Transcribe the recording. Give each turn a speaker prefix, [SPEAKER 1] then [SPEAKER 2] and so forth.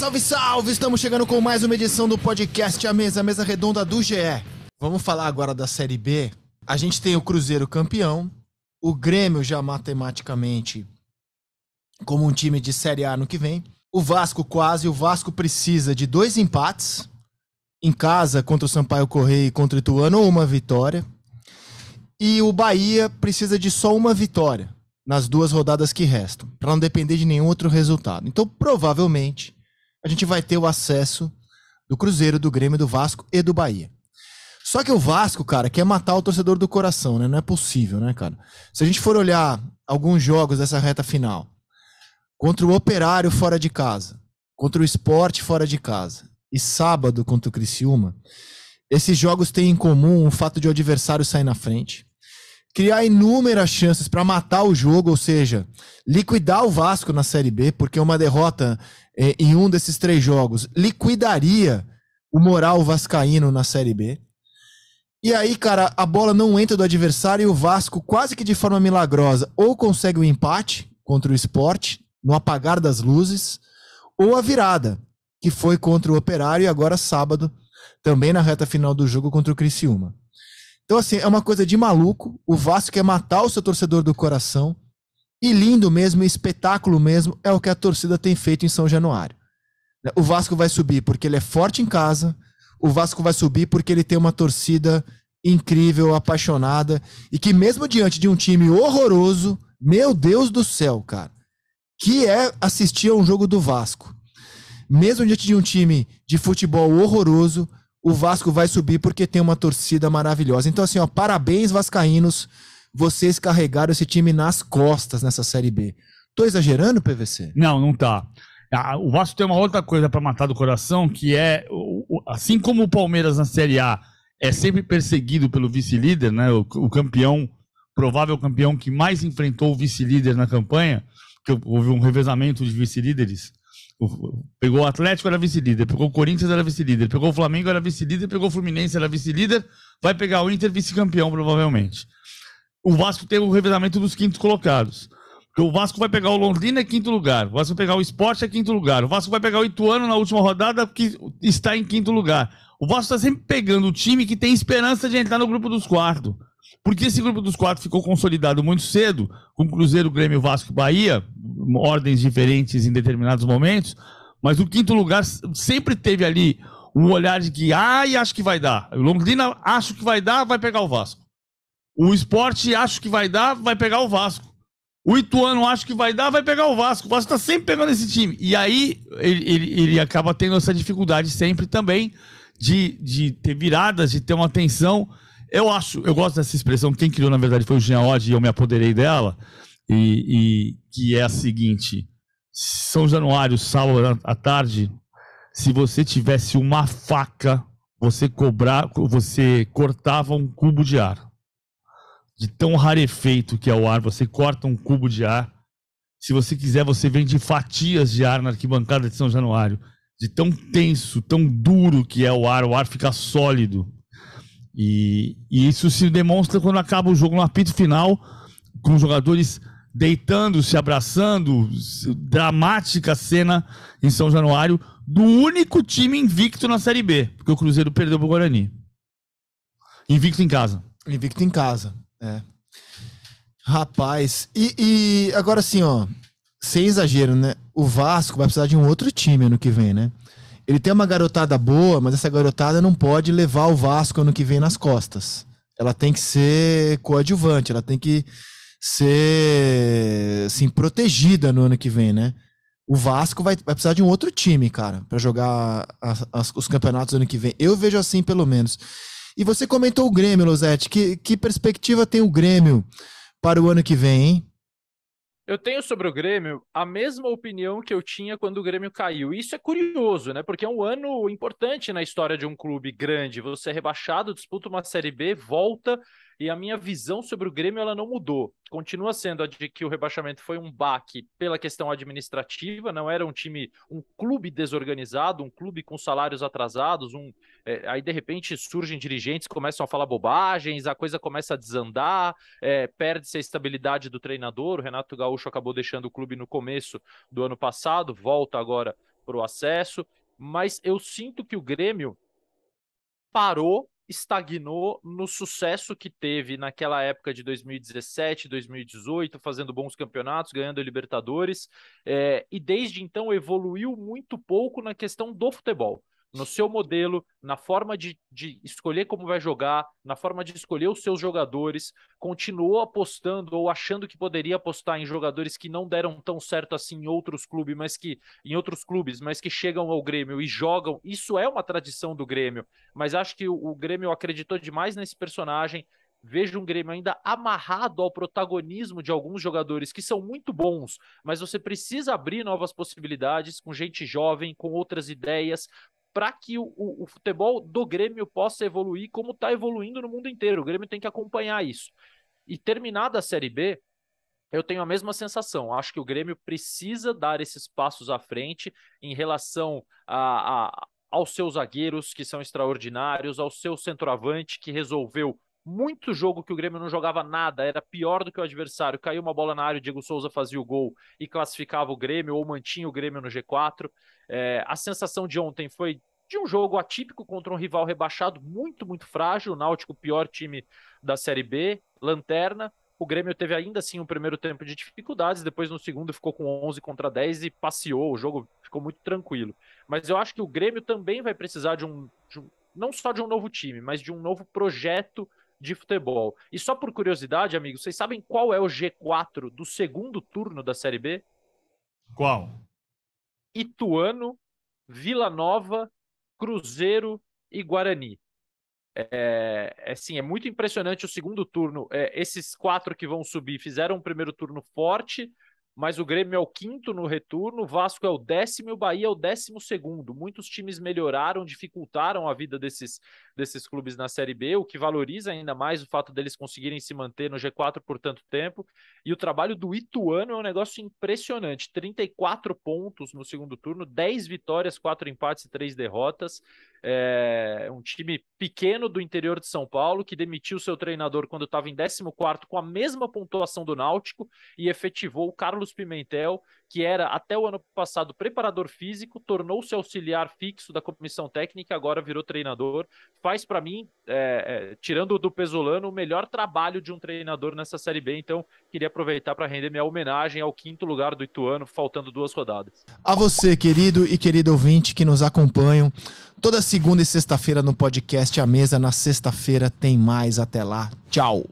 [SPEAKER 1] Salve, salve! Estamos chegando com mais uma edição do podcast A Mesa, a Mesa Redonda do GE. Vamos falar agora da Série B. A gente tem o Cruzeiro campeão, o Grêmio já matematicamente como um time de Série A no que vem. O Vasco quase, o Vasco precisa de dois empates em casa contra o Sampaio Correia e contra o Ituano ou uma vitória. E o Bahia precisa de só uma vitória nas duas rodadas que restam, para não depender de nenhum outro resultado. Então, provavelmente, a gente vai ter o acesso do Cruzeiro, do Grêmio, do Vasco e do Bahia. Só que o Vasco, cara, quer matar o torcedor do coração, né? Não é possível, né, cara? Se a gente for olhar alguns jogos dessa reta final, contra o Operário fora de casa, contra o Esporte fora de casa e sábado contra o Criciúma, esses jogos têm em comum o fato de o adversário sair na frente, criar inúmeras chances para matar o jogo, ou seja, liquidar o Vasco na Série B, porque uma derrota é, em um desses três jogos liquidaria o moral vascaíno na Série B. E aí, cara, a bola não entra do adversário e o Vasco, quase que de forma milagrosa, ou consegue o um empate contra o esporte, no apagar das luzes, ou a virada, que foi contra o Operário e agora sábado, também na reta final do jogo contra o Criciúma. Então, assim, é uma coisa de maluco. O Vasco quer matar o seu torcedor do coração. E lindo mesmo, espetáculo mesmo, é o que a torcida tem feito em São Januário. Né, o Vasco vai subir porque ele é forte em casa. O Vasco vai subir porque ele tem uma torcida incrível, apaixonada. E que, mesmo diante de um time horroroso, meu Deus do céu, cara, que é assistir a um jogo do Vasco. Mesmo diante de um time de futebol horroroso, o Vasco vai subir porque tem uma torcida maravilhosa. Então, assim, ó, parabéns, Vascaínos. Vocês carregaram esse time nas costas nessa Série B. Tô
[SPEAKER 2] exagerando, PVC? Não, não tá. Ah, o Vasco tem uma outra coisa para matar do coração, que é, assim como o Palmeiras na Série A é sempre perseguido pelo vice-líder, né? O, o, campeão, provável campeão que mais enfrentou o vice-líder na campanha, que houve um revezamento de vice-líderes Pegou o Atlético, era vice-líder. Pegou o Corinthians, era vice-líder. Pegou o Flamengo, era vice-líder. Pegou o Fluminense, era vice-líder. Vai pegar o Inter, vice-campeão, provavelmente. O Vasco tem o revezamento dos quintos colocados. O Vasco vai pegar o Londrina, é quinto lugar. O Vasco vai pegar o Sport, é quinto lugar. O Vasco vai pegar o Ituano na última rodada, que está em quinto lugar. O Vasco está sempre pegando o time que tem esperança de entrar no grupo dos quatro. Porque esse grupo dos quatro ficou consolidado muito cedo, com Cruzeiro, Grêmio, Vasco e Bahia, ordens diferentes em determinados momentos, mas o quinto lugar sempre teve ali um olhar de que, ai, acho que vai dar. O Londrina acho que vai dar, vai pegar o Vasco. O esporte acho que vai dar, vai pegar o Vasco. O Ituano acho que vai dar, vai pegar o Vasco. O Vasco está sempre pegando esse time. E aí ele, ele, ele, acaba tendo essa dificuldade sempre também de, de ter viradas, de ter uma tensão. Eu acho, eu gosto dessa expressão, quem criou na verdade foi o Gineode e eu me apoderei dela, e, e que é a seguinte: São Januário, sábado à tarde, se você tivesse uma faca, você cobrar, você cortava um cubo de ar. De tão rarefeito que é o ar, você corta um cubo de ar. Se você quiser, você vende fatias de ar na arquibancada de São Januário. De tão tenso, tão duro que é o ar, o ar fica sólido. E, e isso se demonstra quando acaba o jogo no apito final, com jogadores deitando-se, abraçando, dramática cena em São Januário do único time invicto na Série B, porque o Cruzeiro perdeu para o Guarani. Invicto em casa.
[SPEAKER 1] Invicto em casa, é. Rapaz, e, e agora sim, ó, sem exagero, né? O Vasco vai precisar de um outro time ano que vem, né? Ele tem uma garotada boa, mas essa garotada não pode levar o Vasco ano que vem nas costas. Ela tem que ser coadjuvante, ela tem que ser assim, protegida no ano que vem, né? O Vasco vai, vai precisar de um outro time, cara, para jogar as, as, os campeonatos do ano que vem. Eu vejo assim, pelo menos. E você comentou o Grêmio, Losete. Que, que perspectiva tem o Grêmio para o ano que vem, hein?
[SPEAKER 3] Eu tenho sobre o Grêmio a mesma opinião que eu tinha quando o Grêmio caiu. Isso é curioso, né? Porque é um ano importante na história de um clube grande. Você é rebaixado, disputa uma Série B, volta, e a minha visão sobre o Grêmio ela não mudou. Continua sendo a de que o rebaixamento foi um baque pela questão administrativa, não era um time, um clube desorganizado, um clube com salários atrasados, um é, aí de repente surgem dirigentes, começam a falar bobagens, a coisa começa a desandar, é, perde-se a estabilidade do treinador. O Renato Gaúcho acabou deixando o clube no começo do ano passado, volta agora para o acesso. Mas eu sinto que o Grêmio parou estagnou no sucesso que teve naquela época de 2017, 2018, fazendo bons campeonatos, ganhando Libertadores, é, e desde então evoluiu muito pouco na questão do futebol no seu modelo, na forma de, de escolher como vai jogar, na forma de escolher os seus jogadores, continuou apostando ou achando que poderia apostar em jogadores que não deram tão certo assim em outros clubes, mas que em outros clubes, mas que chegam ao Grêmio e jogam. Isso é uma tradição do Grêmio, mas acho que o, o Grêmio acreditou demais nesse personagem. Vejo um Grêmio ainda amarrado ao protagonismo de alguns jogadores que são muito bons, mas você precisa abrir novas possibilidades com gente jovem, com outras ideias, para que o, o, futebol do Grêmio possa evoluir como está evoluindo no mundo inteiro. O Grêmio tem que acompanhar isso. E terminada a Série B, eu tenho a mesma sensação. Acho que o Grêmio precisa dar esses passos à frente em relação a, a aos seus zagueiros, que são extraordinários, ao seu centroavante, que resolveu muito jogo que o Grêmio não jogava nada, era pior do que o adversário. Caiu uma bola na área, o Diego Souza fazia o gol e classificava o Grêmio ou mantinha o Grêmio no G4. É, a sensação de ontem foi de um jogo atípico contra um rival rebaixado muito, muito frágil. O Náutico, pior time da Série B, lanterna. O Grêmio teve ainda assim um primeiro tempo de dificuldades, depois no segundo ficou com 11 contra 10 e passeou. O jogo ficou muito tranquilo. Mas eu acho que o Grêmio também vai precisar de um, de um não só de um novo time, mas de um novo projeto de futebol. E só por curiosidade, amigos, vocês sabem qual é o G4 do segundo turno da Série B? Qual? Ituano, Vila Nova, Cruzeiro e Guarani. É, assim, é muito impressionante o segundo turno. É, esses quatro que vão subir fizeram um primeiro turno forte, mas o Grêmio é o quinto no retorno, o Vasco é o décimo e o Bahia é o décimo segundo. Muitos times melhoraram, dificultaram a vida desses, desses clubes na Série B, o que valoriza ainda mais o fato deles conseguirem se manter no G4 por tanto tempo. E o trabalho do Ituano é um negócio impressionante: 34 pontos no segundo turno, 10 vitórias, 4 empates e 3 derrotas. É um time pequeno do interior de São Paulo que demitiu seu treinador quando estava em 14 com a mesma pontuação do Náutico e efetivou o Carlos Pimentel, que era até o ano passado preparador físico, tornou-se auxiliar fixo da comissão técnica, agora virou treinador. Faz para mim, é, é, tirando do Pesolano, o melhor trabalho de um treinador nessa Série B. Então, queria aproveitar para render minha homenagem ao quinto lugar do Ituano, faltando duas rodadas.
[SPEAKER 1] A você, querido e querido ouvinte que nos acompanham toda segunda e sexta-feira no podcast A Mesa. Na sexta-feira tem mais. Até lá. Tchau.